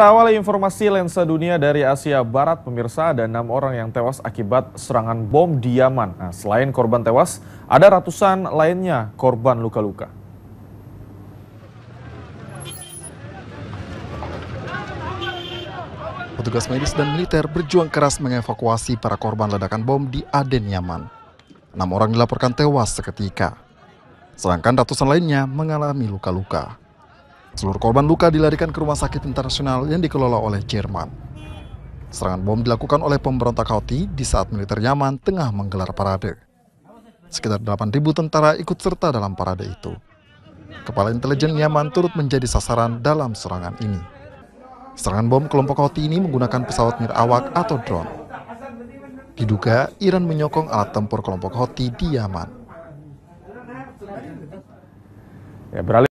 Kita awali informasi lensa dunia dari Asia Barat, pemirsa ada enam orang yang tewas akibat serangan bom di Yaman. Nah, selain korban tewas, ada ratusan lainnya korban luka-luka. Petugas medis dan militer berjuang keras mengevakuasi para korban ledakan bom di Aden, Yaman. Enam orang dilaporkan tewas seketika, sedangkan ratusan lainnya mengalami luka-luka. Seluruh korban luka dilarikan ke rumah sakit internasional yang dikelola oleh Jerman. Serangan bom dilakukan oleh pemberontak Houthi di saat militer Yaman tengah menggelar parade. Sekitar 8.000 tentara ikut serta dalam parade itu. Kepala intelijen Yaman turut menjadi sasaran dalam serangan ini. Serangan bom kelompok Houthi ini menggunakan pesawat mirawak atau drone. Diduga Iran menyokong alat tempur kelompok Houthi di Yaman. Ya, beralih